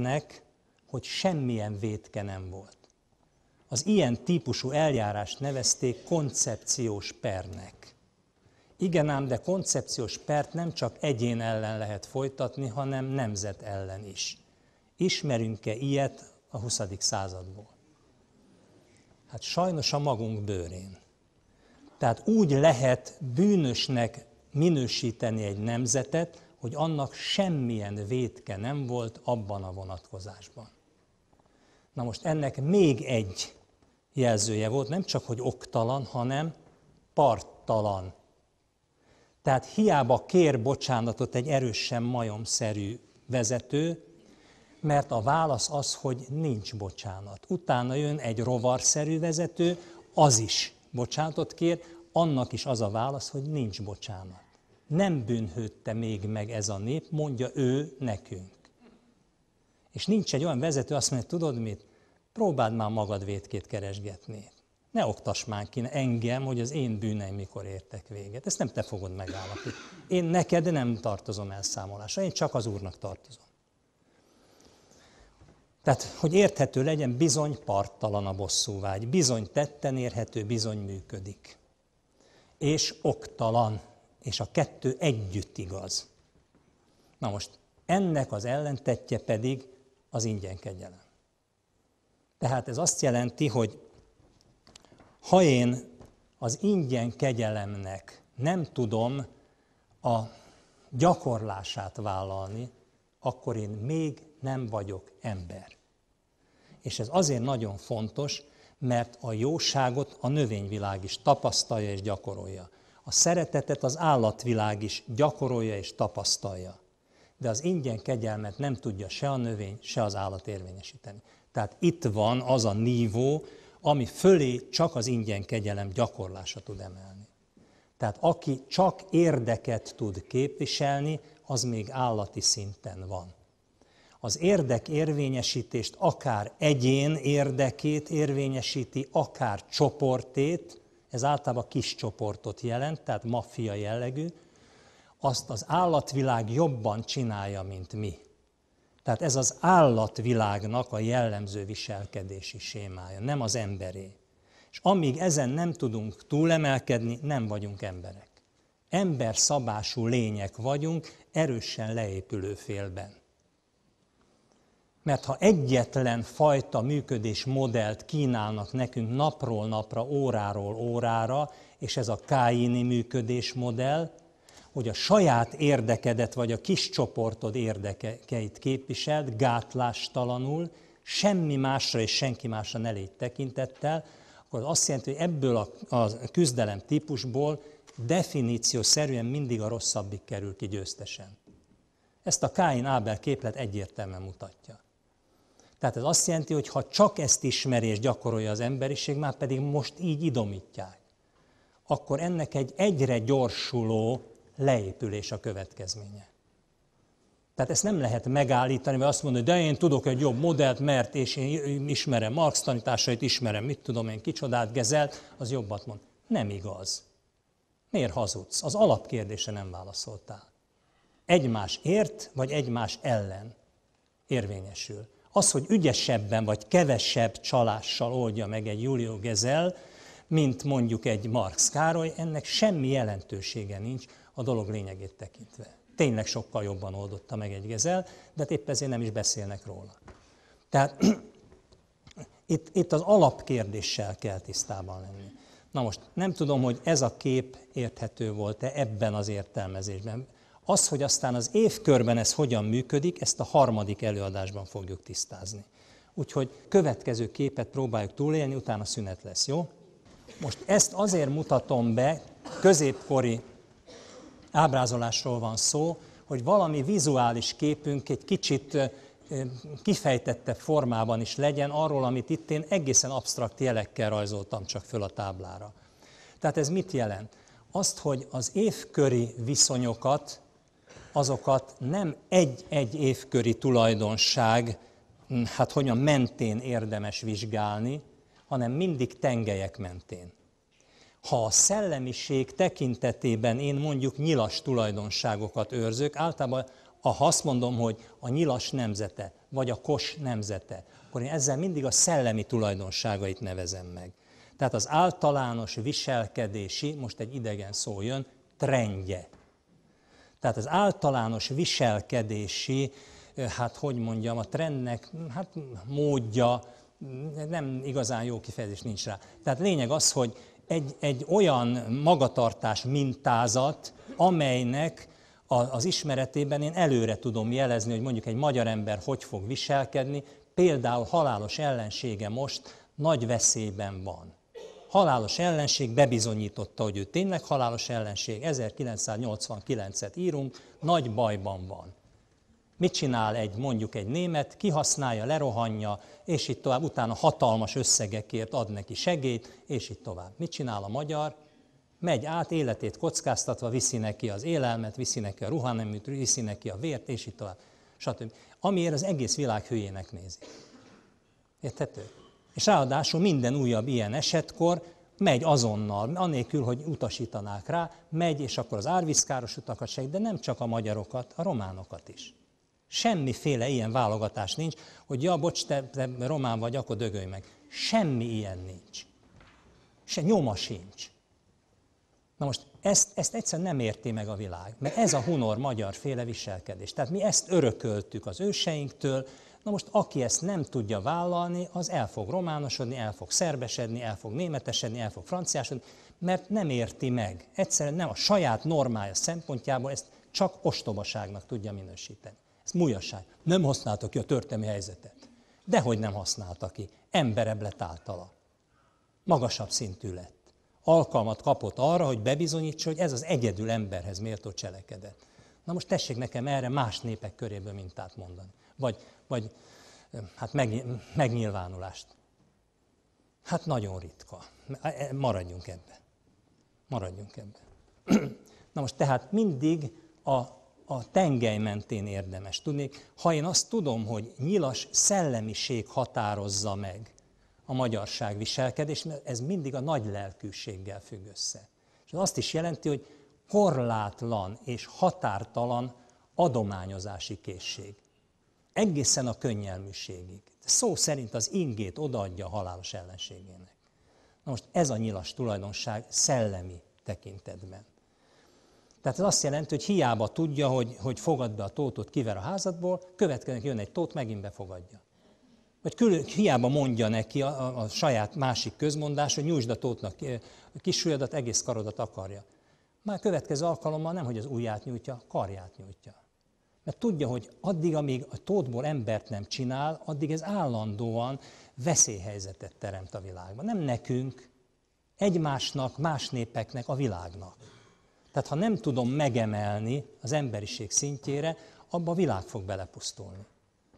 nek, hogy semmilyen vétke nem volt. Az ilyen típusú eljárást nevezték koncepciós pernek. Igen ám, de koncepciós pert nem csak egyén ellen lehet folytatni, hanem nemzet ellen is. Ismerünk-e ilyet a 20. századból? Hát sajnos a magunk bőrén. Tehát úgy lehet bűnösnek minősíteni egy nemzetet, hogy annak semmilyen vétke nem volt abban a vonatkozásban. Na most ennek még egy jelzője volt, nem csak, hogy oktalan, hanem parttalan. Tehát hiába kér bocsánatot egy erősen majomszerű vezető, mert a válasz az, hogy nincs bocsánat. Utána jön egy rovarszerű vezető, az is bocsánatot kér, annak is az a válasz, hogy nincs bocsánat nem bűnhődte még meg ez a nép, mondja ő nekünk. És nincs egy olyan vezető, azt mondja, tudod mit? Próbáld már magad vétkét keresgetni. Ne oktass már ki engem, hogy az én bűneim mikor értek véget. Ezt nem te fogod megállapítani. Én neked nem tartozom elszámolásra, én csak az Úrnak tartozom. Tehát, hogy érthető legyen, bizony parttalan a bosszúvágy. Bizony tetten érhető, bizony működik. És oktalan és a kettő együtt igaz. Na most, ennek az ellentetje pedig az ingyen kegyelem. Tehát ez azt jelenti, hogy ha én az ingyen kegyelemnek nem tudom a gyakorlását vállalni, akkor én még nem vagyok ember. És ez azért nagyon fontos, mert a jóságot a növényvilág is tapasztalja és gyakorolja. A szeretetet az állatvilág is gyakorolja és tapasztalja. De az ingyen kegyelmet nem tudja se a növény, se az állat érvényesíteni. Tehát itt van az a nívó, ami fölé csak az ingyen kegyelem gyakorlása tud emelni. Tehát aki csak érdeket tud képviselni, az még állati szinten van. Az érdek érvényesítést akár egyén érdekét érvényesíti, akár csoportét, ez általában kis csoportot jelent, tehát maffia jellegű, azt az állatvilág jobban csinálja, mint mi. Tehát ez az állatvilágnak a jellemző viselkedési sémája, nem az emberé. És amíg ezen nem tudunk túlemelkedni, nem vagyunk emberek. Ember szabású lények vagyunk, erősen leépülő félben. Mert ha egyetlen fajta működésmodellt kínálnak nekünk napról napra, óráról órára, és ez a káini működésmodell, hogy a saját érdekedet vagy a kis csoportod érdekeit képviselt gátlástalanul, semmi másra és senki másra ne légy tekintettel, akkor azt jelenti, hogy ebből a, a küzdelem típusból definíció szerűen mindig a rosszabbik kerül ki győztesen. Ezt a Káin Ábel képlet egyértelműen mutatja. Tehát ez azt jelenti, hogy ha csak ezt ismeri és gyakorolja az emberiség, már pedig most így idomítják, akkor ennek egy egyre gyorsuló leépülés a következménye. Tehát ezt nem lehet megállítani, mert azt mondani, de én tudok egy jobb modellt, mert és én ismerem Marx tanításait, ismerem, mit tudom én, kicsodát, gezelt, az jobbat mond. Nem igaz. Miért hazudsz? Az alapkérdése nem válaszoltál. Egymás ért, vagy egymás ellen érvényesül. Az, hogy ügyesebben vagy kevesebb csalással oldja meg egy Julio Gezel, mint mondjuk egy Marx Károly, ennek semmi jelentősége nincs a dolog lényegét tekintve. Tényleg sokkal jobban oldotta meg egy Gezel, de hát épp ezért nem is beszélnek róla. Tehát itt, itt az alapkérdéssel kell tisztában lenni. Na most nem tudom, hogy ez a kép érthető volt-e ebben az értelmezésben. Az, hogy aztán az évkörben ez hogyan működik, ezt a harmadik előadásban fogjuk tisztázni. Úgyhogy következő képet próbáljuk túlélni, utána szünet lesz, jó? Most ezt azért mutatom be, középkori ábrázolásról van szó, hogy valami vizuális képünk egy kicsit kifejtettebb formában is legyen arról, amit itt én egészen absztrakt jelekkel rajzoltam csak föl a táblára. Tehát ez mit jelent? Azt, hogy az évköri viszonyokat azokat nem egy-egy évköri tulajdonság, hm, hát hogyan mentén érdemes vizsgálni, hanem mindig tengelyek mentén. Ha a szellemiség tekintetében én mondjuk nyilas tulajdonságokat őrzök, általában ha azt mondom, hogy a nyilas nemzete, vagy a kos nemzete, akkor én ezzel mindig a szellemi tulajdonságait nevezem meg. Tehát az általános viselkedési, most egy idegen szó jön, trendje. Tehát az általános viselkedési, hát hogy mondjam, a trendnek hát módja, nem igazán jó kifejezés nincs rá. Tehát lényeg az, hogy egy, egy olyan magatartás mintázat, amelynek az ismeretében én előre tudom jelezni, hogy mondjuk egy magyar ember hogy fog viselkedni, például halálos ellensége most nagy veszélyben van halálos ellenség bebizonyította, hogy ő tényleg halálos ellenség. 1989-et írunk, nagy bajban van. Mit csinál egy, mondjuk egy német? Kihasználja, lerohanja, és itt tovább, utána hatalmas összegekért ad neki segélyt, és itt tovább. Mit csinál a magyar? Megy át, életét kockáztatva, viszi neki az élelmet, viszi neki a ruhaneműt, viszi neki a vért, és itt tovább. Stb. Amiért az egész világ hülyének nézi. Érthető? És ráadásul minden újabb ilyen esetkor megy azonnal, anélkül, hogy utasítanák rá, megy, és akkor az árvízkáros utakat segít, de nem csak a magyarokat, a románokat is. Semmiféle ilyen válogatás nincs, hogy ja, bocs, te, te román vagy, akkor dögölj meg. Semmi ilyen nincs. Se nyoma sincs. Na most ezt, ezt egyszerűen nem érti meg a világ, mert ez a hunor magyar féle viselkedés. Tehát mi ezt örököltük az őseinktől, Na most, aki ezt nem tudja vállalni, az el fog románosodni, el fog szerbesedni, el fog németesedni, el fog franciásodni, mert nem érti meg. Egyszerűen nem a saját normája szempontjából ezt csak ostobaságnak tudja minősíteni. Ez mújaság. Nem használta ki a történelmi helyzetet. Dehogy nem használta ki. Emberebb lett általa. Magasabb szintű lett. Alkalmat kapott arra, hogy bebizonyítsa, hogy ez az egyedül emberhez méltó cselekedet. Na most tessék nekem erre más népek köréből mintát mondani vagy, vagy hát megnyilvánulást. Hát nagyon ritka. Maradjunk ebben. Maradjunk ebben. Na most tehát mindig a, a tengely mentén érdemes tudni. Ha én azt tudom, hogy nyilas szellemiség határozza meg a magyarság viselkedés, mert ez mindig a nagy lelkűséggel függ össze. És az azt is jelenti, hogy korlátlan és határtalan adományozási készség egészen a könnyelműségig. Szó szerint az ingét odaadja a halálos ellenségének. Na most ez a nyilas tulajdonság szellemi tekintetben. Tehát ez azt jelenti, hogy hiába tudja, hogy, hogy fogad be a tótot, kiver a házadból, következőnek jön egy tót, megint befogadja. Vagy külön, hiába mondja neki a, a, a saját másik közmondás, hogy nyújtsd a tótnak eh, súlyadat egész karodat akarja. Már következő alkalommal nem, hogy az ujját nyújtja, karját nyújtja. Mert tudja, hogy addig, amíg a tótból embert nem csinál, addig ez állandóan veszélyhelyzetet teremt a világban. Nem nekünk, egymásnak, más népeknek, a világnak. Tehát ha nem tudom megemelni az emberiség szintjére, abba a világ fog belepusztulni.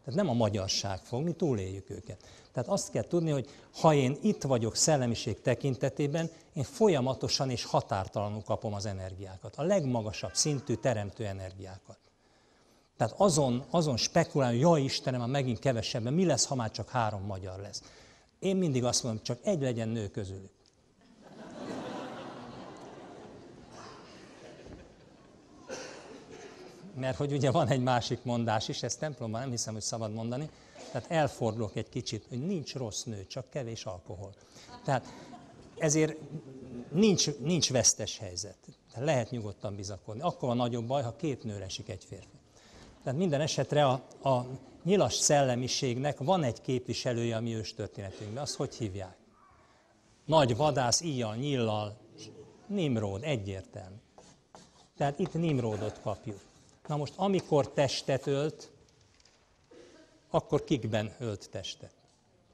Tehát nem a magyarság fog, mi túléljük őket. Tehát azt kell tudni, hogy ha én itt vagyok szellemiség tekintetében, én folyamatosan és határtalanul kapom az energiákat. A legmagasabb szintű teremtő energiákat. Tehát azon, azon spekulálni, jaj Istenem, már megint kevesebben, mi lesz, ha már csak három magyar lesz. Én mindig azt mondom, csak egy legyen nő közülük. Mert hogy ugye van egy másik mondás is, ezt templomban nem hiszem, hogy szabad mondani, tehát elfordulok egy kicsit, hogy nincs rossz nő, csak kevés alkohol. Tehát ezért nincs, nincs vesztes helyzet. Lehet nyugodtan bizakodni. Akkor a nagyobb baj, ha két nőre esik egy férfi. Tehát minden esetre a, a nyilas szellemiségnek van egy képviselője a mi őstörténetünkben. Azt hogy hívják? Nagy vadász, íjjal, nyillal, Nimród, egyértelmű. Tehát itt Nimródot kapjuk. Na most, amikor testet ölt, akkor kikben ölt testet?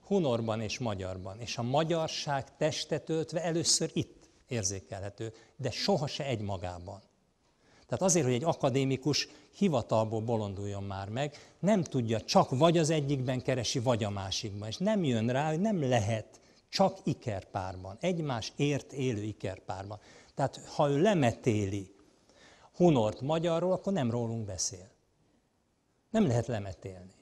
Hunorban és magyarban. És a magyarság testet öltve először itt érzékelhető, de sohase egymagában. Tehát azért, hogy egy akadémikus hivatalból bolonduljon már meg, nem tudja, csak vagy az egyikben keresi, vagy a másikban. És nem jön rá, hogy nem lehet csak ikerpárban, egymás ért élő ikerpárban. Tehát ha ő lemetéli Hunort magyarról, akkor nem rólunk beszél. Nem lehet lemetélni.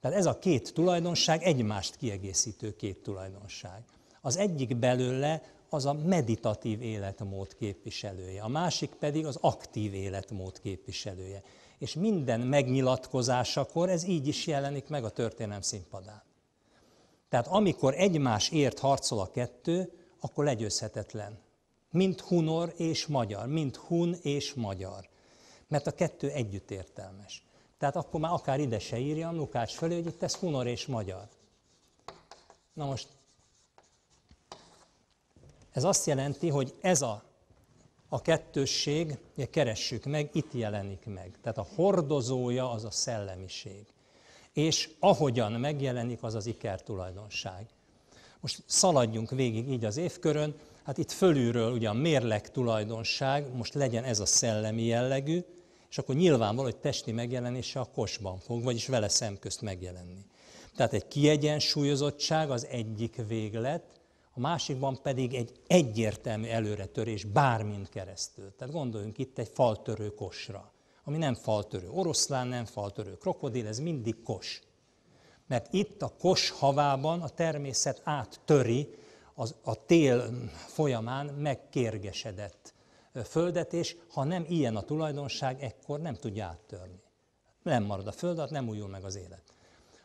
Tehát ez a két tulajdonság egymást kiegészítő két tulajdonság. Az egyik belőle az a meditatív életmód képviselője, a másik pedig az aktív életmód képviselője. És minden megnyilatkozásakor ez így is jelenik meg a történelem színpadán. Tehát amikor egymás ért harcol a kettő, akkor legyőzhetetlen. Mint hunor és magyar, mint hun és magyar. Mert a kettő együttértelmes. Tehát akkor már akár ide se írjam Lukács fölé, hogy itt ez hunor és magyar. Na most ez azt jelenti, hogy ez a, a kettősség, ugye keressük meg, itt jelenik meg. Tehát a hordozója az a szellemiség. És ahogyan megjelenik, az az iker tulajdonság. Most szaladjunk végig így az évkörön, hát itt fölülről ugye a mérleg tulajdonság, most legyen ez a szellemi jellegű, és akkor nyilvánvaló, hogy testi megjelenése a kosban fog, vagyis vele szemközt megjelenni. Tehát egy kiegyensúlyozottság az egyik véglet, a másikban pedig egy egyértelmű előretörés bármint keresztül. Tehát gondoljunk itt egy faltörő kosra, ami nem faltörő oroszlán, nem faltörő krokodil, ez mindig kos. Mert itt a kos havában a természet áttöri az, a tél folyamán megkérgesedett földet, és ha nem ilyen a tulajdonság, ekkor nem tudja áttörni. Nem marad a föld, nem újul meg az élet.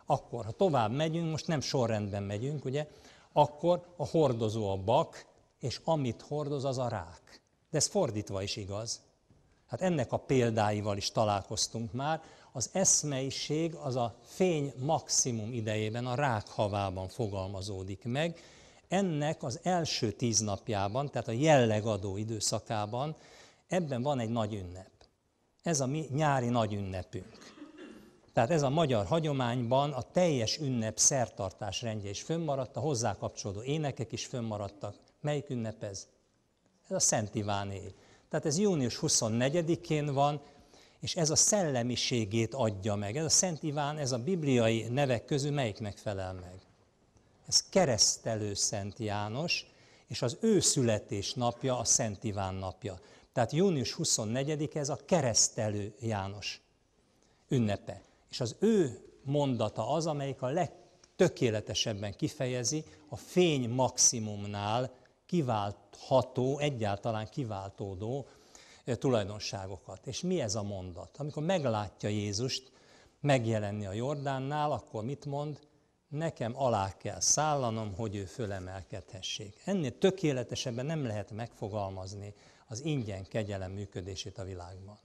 Akkor, ha tovább megyünk, most nem sorrendben megyünk, ugye, akkor a hordozó a bak, és amit hordoz, az a rák. De ez fordítva is igaz. Hát ennek a példáival is találkoztunk már. Az eszmeiség az a fény maximum idejében, a rák havában fogalmazódik meg. Ennek az első tíz napjában, tehát a jellegadó időszakában, ebben van egy nagy ünnep. Ez a mi nyári nagy ünnepünk. Tehát ez a magyar hagyományban a teljes ünnep szertartás rendje is fönnmaradt, a hozzá kapcsolódó énekek is fönnmaradtak. Melyik ünnep ez? Ez a Szent Iváné. Tehát ez június 24-én van, és ez a szellemiségét adja meg. Ez a Szent Iván, ez a bibliai nevek közül melyiknek felel meg? Ez keresztelő Szent János, és az ő születés napja a Szent Iván napja. Tehát június 24 ez a keresztelő János ünnepe. És az ő mondata az, amelyik a legtökéletesebben kifejezi a fény maximumnál kiváltható, egyáltalán kiváltódó eh, tulajdonságokat. És mi ez a mondat? Amikor meglátja Jézust megjelenni a Jordánnál, akkor mit mond? Nekem alá kell szállanom, hogy ő fölemelkedhessék. Ennél tökéletesebben nem lehet megfogalmazni az ingyen kegyelem működését a világban.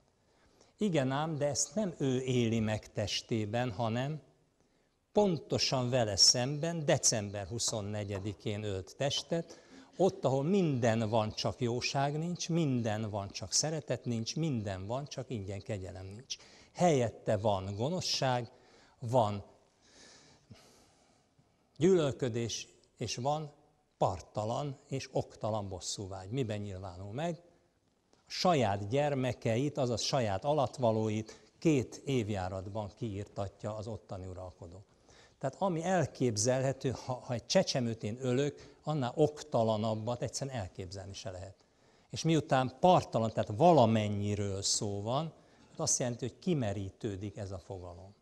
Igen ám, de ezt nem ő éli meg testében, hanem pontosan vele szemben, december 24-én ölt testet, ott, ahol minden van, csak jóság nincs, minden van, csak szeretet nincs, minden van, csak ingyen kegyelem nincs. Helyette van gonoszság, van gyűlölködés, és van partalan és oktalan bosszúvágy. Miben nyilvánul meg? saját gyermekeit, azaz saját alattvalóit két évjáratban kiírtatja az ottani uralkodó. Tehát ami elképzelhető, ha, ha egy csecsemőt én ölök, annál oktalanabbat egyszerűen elképzelni se lehet. És miután partalan, tehát valamennyiről szó van, hát azt jelenti, hogy kimerítődik ez a fogalom.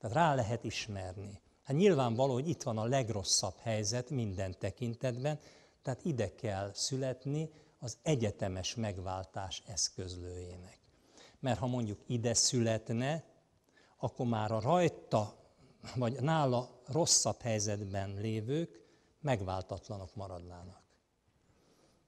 Tehát rá lehet ismerni. Hát nyilvánvaló, hogy itt van a legrosszabb helyzet minden tekintetben, tehát ide kell születni, az egyetemes megváltás eszközlőjének. Mert ha mondjuk ide születne, akkor már a rajta, vagy nála rosszabb helyzetben lévők megváltatlanok maradnának.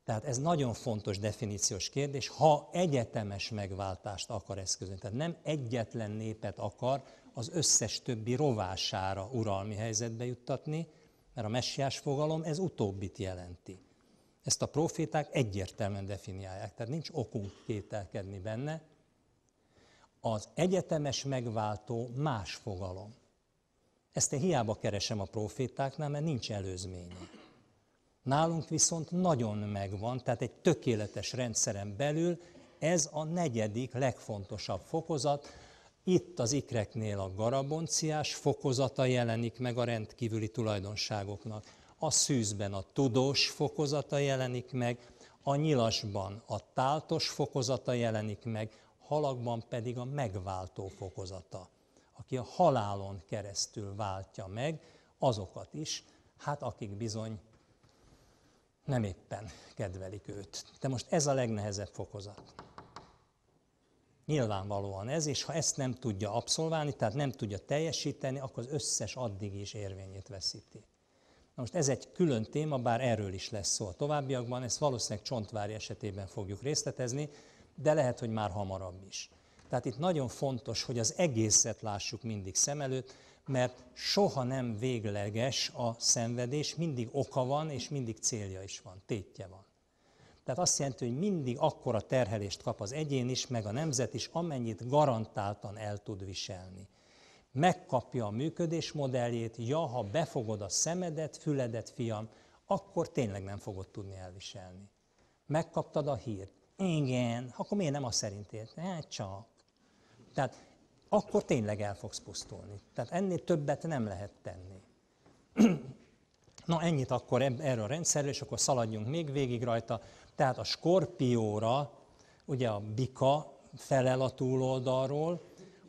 Tehát ez nagyon fontos definíciós kérdés, ha egyetemes megváltást akar eszközön, Tehát nem egyetlen népet akar az összes többi rovására uralmi helyzetbe juttatni, mert a messiás fogalom ez utóbbit jelenti. Ezt a proféták egyértelműen definiálják, tehát nincs okunk kételkedni benne. Az egyetemes megváltó más fogalom. Ezt én hiába keresem a profétáknál, mert nincs előzménye. Nálunk viszont nagyon megvan, tehát egy tökéletes rendszeren belül ez a negyedik legfontosabb fokozat. Itt az ikreknél a garabonciás fokozata jelenik meg a rendkívüli tulajdonságoknak a szűzben a tudós fokozata jelenik meg, a nyilasban a táltos fokozata jelenik meg, halakban pedig a megváltó fokozata, aki a halálon keresztül váltja meg azokat is, hát akik bizony nem éppen kedvelik őt. De most ez a legnehezebb fokozat. Nyilvánvalóan ez, és ha ezt nem tudja abszolválni, tehát nem tudja teljesíteni, akkor az összes addig is érvényét veszíti. Na most ez egy külön téma, bár erről is lesz szó a továbbiakban, ezt valószínűleg Csontvári esetében fogjuk részletezni, de lehet, hogy már hamarabb is. Tehát itt nagyon fontos, hogy az egészet lássuk mindig szem előtt, mert soha nem végleges a szenvedés, mindig oka van, és mindig célja is van, tétje van. Tehát azt jelenti, hogy mindig akkora terhelést kap az egyén is, meg a nemzet is, amennyit garantáltan el tud viselni megkapja a működésmodelljét, ja, ha befogod a szemedet, füledet, fiam, akkor tényleg nem fogod tudni elviselni. Megkaptad a hírt. Igen, akkor miért nem a ért? Hát csak. Tehát akkor tényleg el fogsz pusztulni. Tehát ennél többet nem lehet tenni. Na ennyit akkor erről a rendszerről, és akkor szaladjunk még végig rajta. Tehát a skorpióra, ugye a bika felel a túloldalról,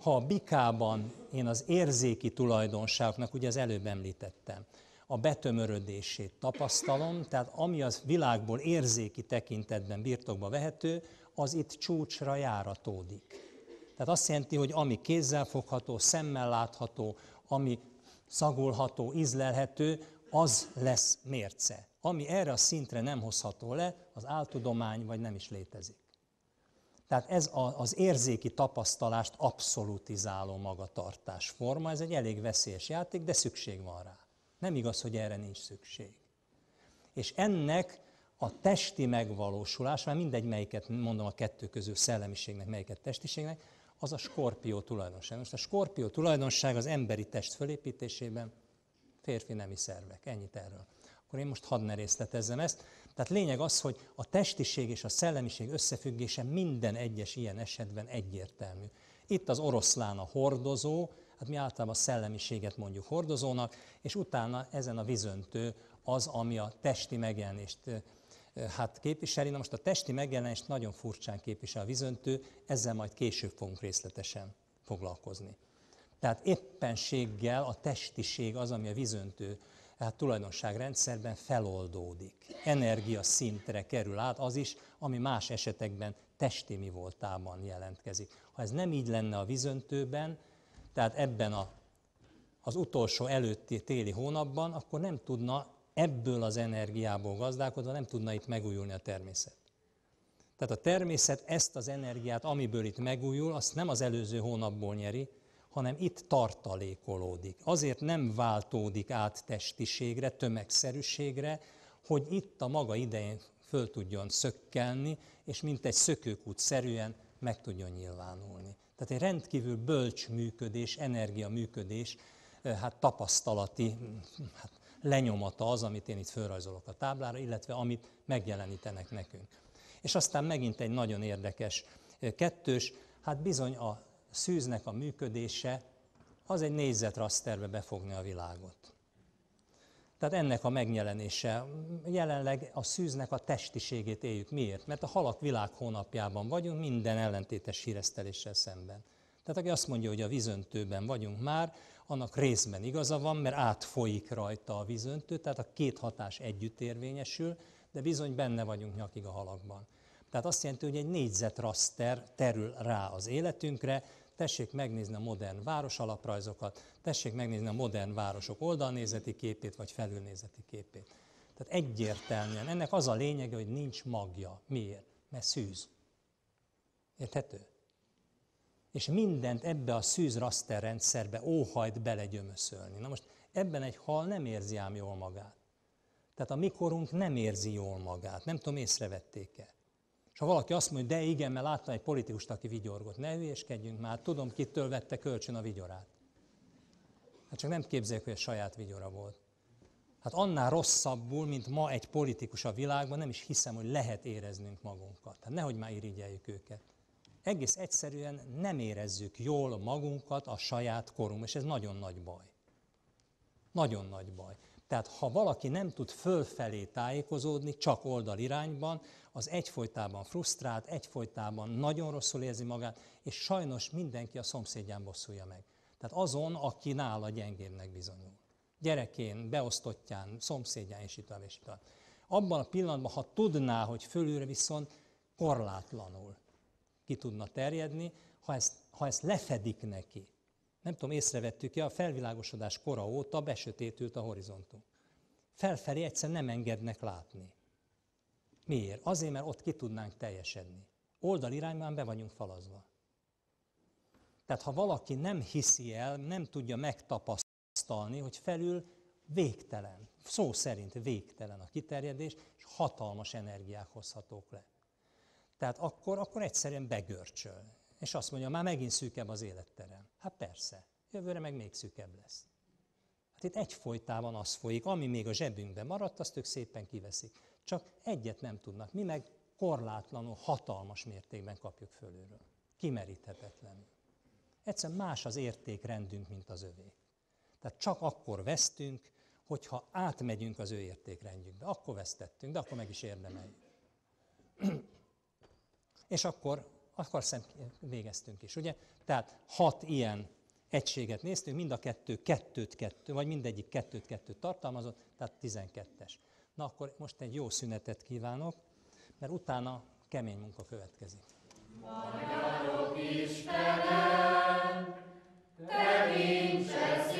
ha a bikában én az érzéki tulajdonságnak, ugye az előbb említettem, a betömörödését tapasztalom, tehát ami az világból érzéki tekintetben birtokba vehető, az itt csúcsra járatódik. Tehát azt jelenti, hogy ami fogható, szemmel látható, ami szagolható, ízlelhető, az lesz mérce. Ami erre a szintre nem hozható le, az áltudomány vagy nem is létezik. Tehát ez a, az érzéki tapasztalást abszolutizáló forma, ez egy elég veszélyes játék, de szükség van rá. Nem igaz, hogy erre nincs szükség. És ennek a testi megvalósulás, már mindegy melyiket mondom a kettő közül, szellemiségnek, melyiket testiségnek, az a skorpió tulajdonság. Most a skorpió tulajdonság az emberi test fölépítésében férfi nemi szervek. Ennyit erről akkor én most hadd ne részletezzem ezt. Tehát lényeg az, hogy a testiség és a szellemiség összefüggése minden egyes ilyen esetben egyértelmű. Itt az oroszlán a hordozó, hát mi általában a szellemiséget mondjuk hordozónak, és utána ezen a vizöntő az, ami a testi megjelenést hát képviseli. Na most a testi megjelenést nagyon furcsán képvisel a vizöntő, ezzel majd később fogunk részletesen foglalkozni. Tehát éppenséggel a testiség az, ami a vizöntő tehát tulajdonságrendszerben feloldódik. Energia szintre kerül át az is, ami más esetekben testi mi voltában jelentkezik. Ha ez nem így lenne a vízöntőben, tehát ebben a, az utolsó előtti téli hónapban, akkor nem tudna ebből az energiából gazdálkodva, nem tudna itt megújulni a természet. Tehát a természet ezt az energiát, amiből itt megújul, azt nem az előző hónapból nyeri, hanem itt tartalékolódik. Azért nem váltódik át testiségre, tömegszerűségre, hogy itt a maga idején föl tudjon szökkelni, és mint egy szökőkút szerűen meg tudjon nyilvánulni. Tehát egy rendkívül bölcs működés, energia működés, hát tapasztalati hát lenyomata az, amit én itt fölrajzolok a táblára, illetve amit megjelenítenek nekünk. És aztán megint egy nagyon érdekes kettős, hát bizony a szűznek a működése, az egy négyzetraszterbe befogni a világot. Tehát ennek a megjelenése. Jelenleg a szűznek a testiségét éljük. Miért? Mert a halak világ hónapjában vagyunk, minden ellentétes híreszteléssel szemben. Tehát aki azt mondja, hogy a vízöntőben vagyunk már, annak részben igaza van, mert átfolyik rajta a vízöntő, tehát a két hatás együtt érvényesül, de bizony benne vagyunk nyakig a halakban. Tehát azt jelenti, hogy egy négyzetraszter terül rá az életünkre, tessék megnézni a modern alaprajzokat, tessék megnézni a modern városok oldalnézeti képét vagy felülnézeti képét. Tehát egyértelműen ennek az a lényege, hogy nincs magja. Miért? Mert szűz. Érthető? És mindent ebbe a szűz rendszerbe óhajt belegyömöszölni. Na most ebben egy hal nem érzi ám jól magát. Tehát a mikorunk nem érzi jól magát. Nem tudom, észrevették-e. És ha valaki azt mondja, de igen, mert láttam egy politikust, aki vigyorgott, ne hülyeskedjünk már, tudom, kitől vette kölcsön a vigyorát. Hát csak nem képzeljük, hogy a saját vigyora volt. Hát annál rosszabbul, mint ma egy politikus a világban, nem is hiszem, hogy lehet éreznünk magunkat. Hát nehogy már irigyeljük őket. Egész egyszerűen nem érezzük jól magunkat a saját korunk, és ez nagyon nagy baj. Nagyon nagy baj. Tehát ha valaki nem tud fölfelé tájékozódni, csak oldalirányban, az egyfolytában frusztrált, egyfolytában nagyon rosszul érzi magát, és sajnos mindenki a szomszédján bosszulja meg. Tehát azon, aki nála gyengébbnek bizonyul. Gyerekén, beosztottján, szomszédján, és itt és itt Abban a pillanatban, ha tudná, hogy fölülre viszont korlátlanul ki tudna terjedni, ha ezt, ha ezt lefedik neki. Nem tudom, észrevettük-e, a felvilágosodás kora óta besötétült a horizontunk. Felfelé egyszer nem engednek látni. Miért? Azért, mert ott ki tudnánk teljesedni. Oldalirányban be vagyunk falazva. Tehát ha valaki nem hiszi el, nem tudja megtapasztalni, hogy felül végtelen, szó szerint végtelen a kiterjedés, és hatalmas energiák hozhatók le. Tehát akkor, akkor egyszerűen begörcsöl. És azt mondja, már megint szűkebb az életterem. Hát persze, jövőre meg még szűkebb lesz. Hát itt egyfolytában az folyik, ami még a zsebünkben maradt, azt ők szépen kiveszik. Csak egyet nem tudnak. Mi meg korlátlanul, hatalmas mértékben kapjuk fölülről. Kimeríthetetlenül. Egyszerűen más az értékrendünk, mint az övé. Tehát csak akkor vesztünk, hogyha átmegyünk az ő értékrendjükbe. Akkor vesztettünk, de akkor meg is érdemeljük. És akkor, akkor szem végeztünk is, ugye? Tehát hat ilyen egységet néztünk, mind a kettő kettőt-kettő, vagy mindegyik kettőt-kettőt tartalmazott, tehát 12-es. Na akkor most egy jó szünetet kívánok, mert utána kemény munka következik. Magyarok Istenem, te nincs